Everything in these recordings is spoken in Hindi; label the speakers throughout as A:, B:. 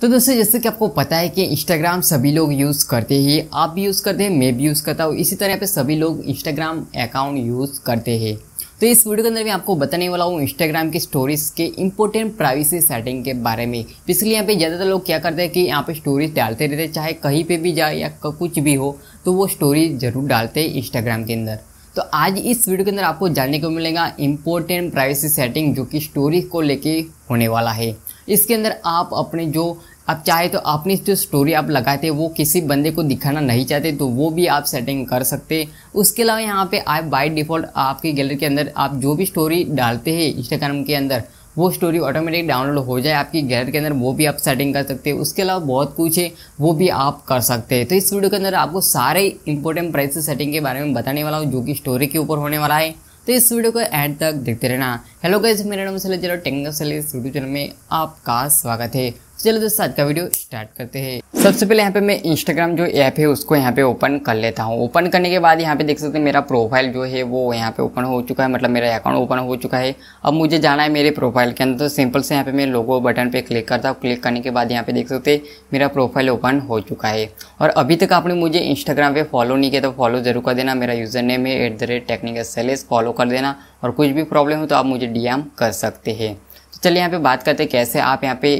A: तो दोस्तों जैसे कि आपको पता है कि इंस्टाग्राम सभी लोग यूज़ करते ही आप भी यूज़ करते हैं मैं भी यूज़ करता हूँ इसी तरह पे सभी लोग इंस्टाग्राम अकाउंट यूज़ करते हैं तो इस वीडियो के अंदर मैं आपको बताने वाला हूँ इंस्टाग्राम की स्टोरीज़ के इंपॉर्टेंट प्राइवेसी सेटिंग के बारे में इसलिए यहाँ पे ज़्यादातर लोग क्या करते हैं कि यहाँ पे स्टोरीज डालते रहते हैं चाहे कहीं पर भी जाए या कुछ भी हो तो वो स्टोरी ज़रूर डालते हैं इंस्टाग्राम के अंदर तो आज इस वीडियो के अंदर आपको जानने को मिलेगा इंपॉर्टेंट प्राइवेसी सेटिंग जो कि स्टोरी को लेके होने वाला है इसके अंदर आप अपने जो आप चाहे तो आपने जो स्टोरी आप लगाते हैं वो किसी बंदे को दिखाना नहीं चाहते तो वो भी आप सेटिंग कर सकते उसके अलावा यहाँ पे आप बाय डिफ़ॉल्ट आपकी गैलरी के अंदर आप जो भी स्टोरी डालते हैं इंस्टाग्राम के अंदर वो स्टोरी ऑटोमेटिक डाउनलोड हो जाए आपकी गैलरी के अंदर वो भी आप सेटिंग कर सकते हैं उसके अलावा बहुत कुछ है वो भी आप कर सकते हैं तो इस वीडियो के अंदर आपको सारे इंपॉर्टेंट प्राइस सेटिंग के बारे में बताने वाला हूँ जो कि स्टोरी के ऊपर होने वाला है तो इस वीडियो को एंड तक देखते रहना हेलो गाइज मेरा नाम सलेजर और टेक्नो सलेज यूट्यूब चैनल में आपका स्वागत है चलो दोस्तों आज का वीडियो स्टार्ट करते हैं सबसे पहले यहाँ पे मैं इंस्टाग्राम जो ऐप है उसको यहाँ पे ओपन कर लेता हूँ ओपन करने के बाद यहाँ पे देख सकते हैं मेरा प्रोफाइल जो है वो यहाँ पे ओपन हो चुका है मतलब मेरा अकाउंट ओपन हो चुका है अब मुझे जाना है मेरे प्रोफाइल के अंदर तो सिंपल से यहाँ पे मैं लोगो बटन पर क्लिक करता हूँ क्लिक करने के बाद यहाँ पे देख सकते मेरा प्रोफाइल ओपन हो चुका है और अभी तक आपने मुझे इंस्टाग्राम पर फॉलो नहीं किया तो फॉलो जरूर कर देना मेरा यूज़र नेम है at the rate technical sales follow कर देना और कुछ भी प्रॉब्लम हो तो आप मुझे डी कर सकते हैं तो चलिए यहाँ पे बात करते हैं कैसे आप यहाँ पे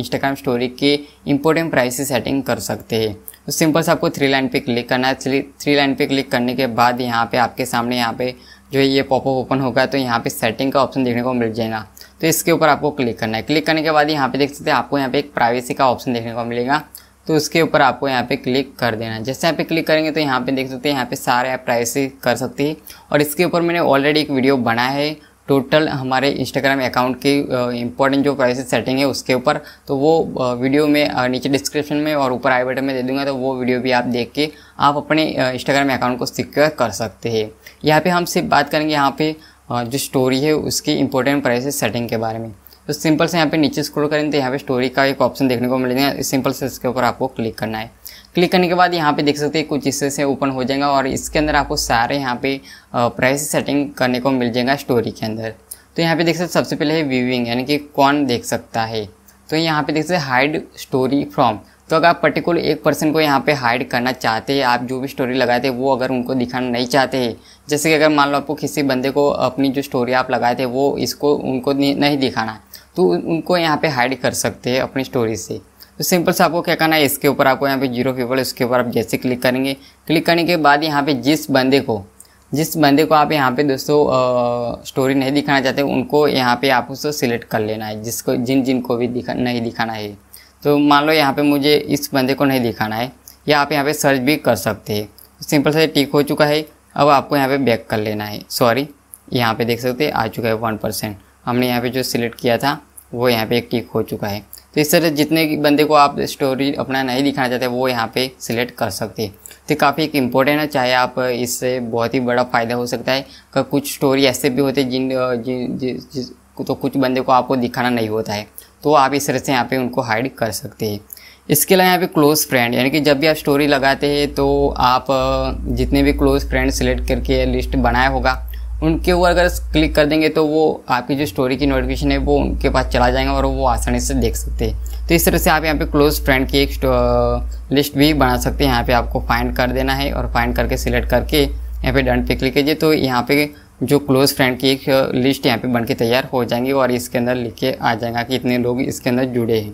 A: इंस्टाग्राम स्टोरी के इम्पोर्टेंट प्राइवेसी सेटिंग कर सकते हैं तो सिंपल से आपको थ्री लाइन पे क्लिक करना है थ्री थ्री लाइन पे क्लिक करने के बाद यहाँ पे आपके सामने यहाँ पे जो है ये पॉपअप ओपन होगा तो यहाँ पे सेटिंग का ऑप्शन देखने को मिल जाएगा तो इसके ऊपर आपको क्लिक करना है क्लिक करने के बाद यहाँ पे देख सकते हैं आपको यहाँ पे एक प्राइवेसी का ऑप्शन देखने को मिलेगा तो उसके ऊपर आपको यहाँ पे क्लिक कर देना है जैसे यहाँ पे क्लिक करेंगे तो यहाँ पे देख सकते हैं यहाँ पे सारे आप प्राइवेसी कर सकती है और इसके ऊपर मैंने ऑलरेडी एक वीडियो बना है टोटल हमारे इंस्टाग्राम अकाउंट की इंपॉर्टेंट जो प्राइस सेटिंग है उसके ऊपर तो वो वीडियो में नीचे डिस्क्रिप्शन में और ऊपर आई बटन में दे दूंगा तो वो वीडियो भी आप देख के आप अपने इंस्टाग्राम अकाउंट को सिक्योर कर सकते हैं यहाँ पे हम सिर्फ बात करेंगे यहाँ पे जो स्टोरी है उसकी इंपॉर्टेंट प्राइस सेटिंग के बारे में तो सिंपल से यहाँ पे नीचे स्क्रोल करेंगे तो यहाँ पे स्टोरी का एक ऑप्शन देखने को मिलेगा सिंपल से इसके ऊपर आपको क्लिक करना है क्लिक करने के बाद यहाँ पे देख सकते हैं कुछ इससे से ओपन हो जाएगा और इसके अंदर आपको सारे यहाँ पे प्राइस सेटिंग करने को मिल जाएगा स्टोरी के अंदर तो यहाँ पे देख सकते सबसे पहले है व्यूविंग यानी कि कौन देख सकता है तो यहाँ पे देख सकते हाइड स्टोरी फ्रॉम तो अगर आप पर्टिकुलर एक पर्सन को यहाँ पे हाइड करना चाहते हैं आप जो भी स्टोरी लगाते हैं वो अगर उनको दिखाना नहीं चाहते हैं जैसे कि अगर मान लो आपको किसी बंदे को अपनी जो स्टोरी आप लगाए थे वो इसको उनको नहीं दिखाना तो उनको यहाँ पे हाइड कर सकते हैं अपनी स्टोरी से तो सिंपल से आपको क्या करना है इसके ऊपर आपको यहाँ पे जीरो फीवर इसके ऊपर आप जैसे क्लिक करेंगे क्लिक करने के बाद यहाँ पे जिस बंदे को जिस बंदे को आप यहाँ पे दोस्तों स्टोरी नहीं दिखाना चाहते उनको यहाँ पे आप उसको सिलेक्ट कर लेना है जिसको जिन जिन को भी दिखा नहीं दिखाना है तो मान लो यहाँ पे मुझे इस बंदे को नहीं दिखाना है या आप यहाँ पे सर्च भी कर सकते हैं सिंपल से टिक हो चुका है अब आपको यहाँ पे बैक कर लेना है सॉरी यहाँ पे देख सकते आ चुका है वन परसेंट हमने यहाँ पर जो सिलेक्ट किया था वो यहाँ पर एक टिक हो चुका है तो इस तरह जितने बंदे को आप स्टोरी अपना नहीं दिखाना चाहते वो यहाँ पे सिलेक्ट कर सकते हैं तो काफ़ी एक इम्पोर्टेंट है चाहे आप इससे बहुत ही बड़ा फ़ायदा हो सकता है का कुछ स्टोरी ऐसे भी होते जिन जिन जि, जि, तो कुछ बंदे को आपको दिखाना नहीं होता है तो आप इस तरह से यहाँ पे उनको हाइड कर सकते हैं इसके अलावा यहाँ पे क्लोज़ फ्रेंड यानी कि जब भी आप स्टोरी लगाते हैं तो आप जितने भी क्लोज़ फ्रेंड सिलेक्ट करके लिस्ट बनाया होगा उनके ऊपर अगर क्लिक कर देंगे तो वो आपकी जो स्टोरी की नोटिफिकेशन है वो उनके पास चला जाएगा और वो आसानी से देख सकते हैं तो इस तरह से आप यहाँ पे क्लोज फ्रेंड की एक लिस्ट भी बना सकते हैं यहाँ पे आपको फाइंड कर देना है और फाइंड करके सिलेक्ट करके यहाँ पे डन पे क्लिक कीजिए तो यहाँ पे जो क्लोज़ फ्रेंड की एक लिस्ट यहाँ पे बन के तैयार हो जाएंगी और इसके अंदर लिख के आ जाएगा कि इतने लोग इसके अंदर जुड़े हैं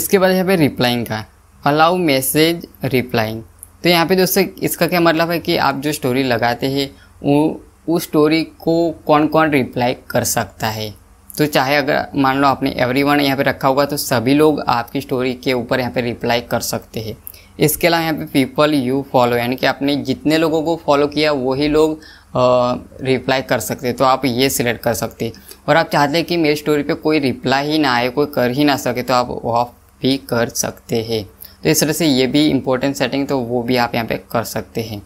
A: इसके बाद यहाँ पे रिप्लाइंग का अलाउ मैसेज रिप्लाइंग तो यहाँ पे दोस्तों इसका क्या मतलब है कि आप जो स्टोरी लगाते हैं उस स्टोरी को कौन कौन रिप्लाई कर सकता है तो चाहे अगर मान लो आपने एवरी वन यहाँ पर रखा होगा तो सभी लोग आपकी स्टोरी के ऊपर यहाँ पर रिप्लाई कर सकते हैं इसके अलावा यहाँ पे पीपल यू फॉलो यानी कि आपने जितने लोगों को फॉलो किया वही लोग रिप्लाई कर सकते तो आप ये सिलेक्ट कर सकते और आप चाहते हैं कि मेरी स्टोरी पे कोई रिप्लाई ही ना आए कोई कर ही ना सके तो आप ऑफ भी कर सकते हैं तो इस तरह से ये भी इम्पोर्टेंट सेटिंग तो वो भी आप यहाँ पे कर सकते हैं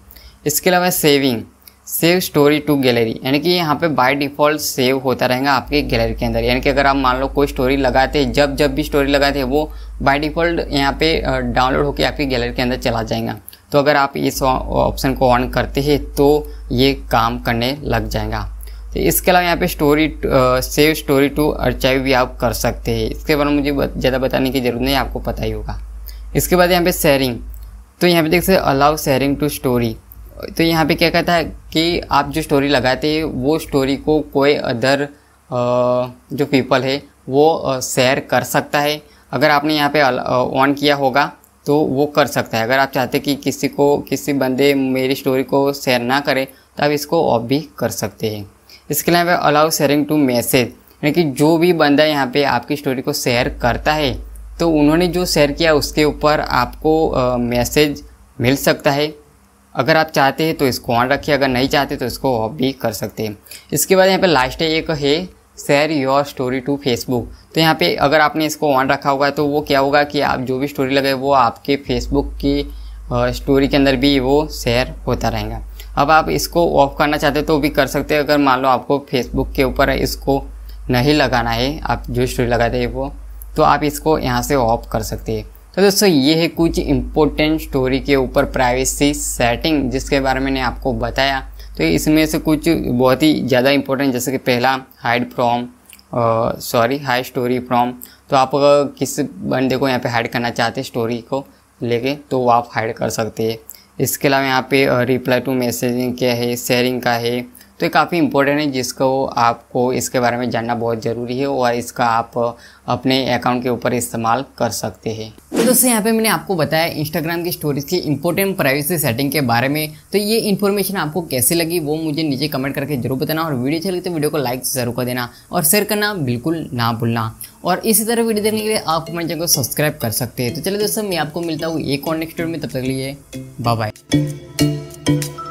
A: इसके अलावा saving save story to gallery यानी कि यहाँ पे बाय डिफ़ॉल्ट सेव होता रहेगा आपके गैलरी के अंदर यानी कि अगर आप मान लो कोई स्टोरी लगाते हैं जब जब भी स्टोरी लगाते हैं वो बाय डिफ़ॉल्ट यहाँ पे डाउनलोड होकर आपकी गैलरी के अंदर चला जाएगा तो अगर आप इस ऑप्शन को ऑन करते हैं तो ये काम करने लग जाएगा तो इसके अलावा यहाँ पे story save story to archive भी आप कर सकते हैं इसके बारे में मुझे ज़्यादा बताने की ज़रूरत नहीं आपको पता ही होगा इसके बाद यहाँ पे शेयरिंग तो यहाँ पे देख सकते अलाउ शेयरिंग टू स्टोरी तो यहाँ पे क्या कहता है कि आप जो स्टोरी लगाते हैं वो स्टोरी को कोई अदर जो पीपल है वो शेयर कर सकता है अगर आपने यहाँ पे ऑन किया होगा तो वो कर सकता है अगर आप चाहते कि किसी को किसी बंदे मेरी स्टोरी को शेयर ना करे तो आप इसको ऑफ भी कर सकते हैं इसके अलावा अलाउ शेयरिंग टू मैसेज यानी कि जो भी बंदा यहाँ पे आपकी स्टोरी को शेयर करता है तो उन्होंने जो शेयर किया उसके ऊपर आपको मैसेज मिल सकता है अगर आप चाहते हैं तो इसको ऑन रखिए अगर नहीं चाहते तो इसको ऑफ भी कर सकते हैं इसके बाद यहाँ पे लास्ट एक है share your story to Facebook तो यहाँ पे अगर आपने इसको ऑन रखा हुआ है तो वो क्या होगा कि आप जो भी स्टोरी लगे वो आपके फेसबुक की स्टोरी के अंदर भी वो शेयर होता रहेगा अब आप इसको ऑफ करना चाहते हो तो भी कर सकते हैं अगर मान लो आपको फेसबुक के ऊपर इसको नहीं लगाना है आप जो स्टोरी लगाते हैं वो तो आप इसको यहाँ से ऑफ कर सकते हैं तो दोस्तों ये है कुछ इम्पोर्टेंट स्टोरी के ऊपर प्राइवेसी सेटिंग जिसके बारे में मैंने आपको बताया तो इसमें से कुछ बहुत ही ज़्यादा इम्पोर्टेंट जैसे कि पहला hide from sorry hide story from तो आप अगर किस बंदे को यहाँ पे हाइड करना चाहते हैं स्टोरी को लेके तो वो आप हाइड कर सकते हैं इसके अलावा यहाँ पे रिप्लाई टू मैसेजिंग क्या है शेयरिंग का है तो ये काफ़ी इंपॉर्टेंट है जिसको आपको इसके बारे में जानना बहुत ज़रूरी है और इसका आप अपने अकाउंट के ऊपर इस्तेमाल कर सकते हैं तो दोस्तों यहाँ पे मैंने आपको बताया इंस्टाग्राम की स्टोरीज की इंपॉर्टेंट प्राइवेसी सेटिंग के बारे में तो ये इन्फॉर्मेशन आपको कैसे लगी वो मुझे नीचे कमेंट करके जरूर बताना और वीडियो अच्छी लगी तो वीडियो को लाइक जरूर कर देना और शेयर करना बिल्कुल ना भूलना और इसी तरह वीडियो देखने के लिए आप हमारे चैनल को सब्सक्राइब कर सकते हैं तो चलिए दोस्तों मैं आपको मिलता हूँ एक और नेक्स्ट वीडियो में तब तक लिए बाय बाय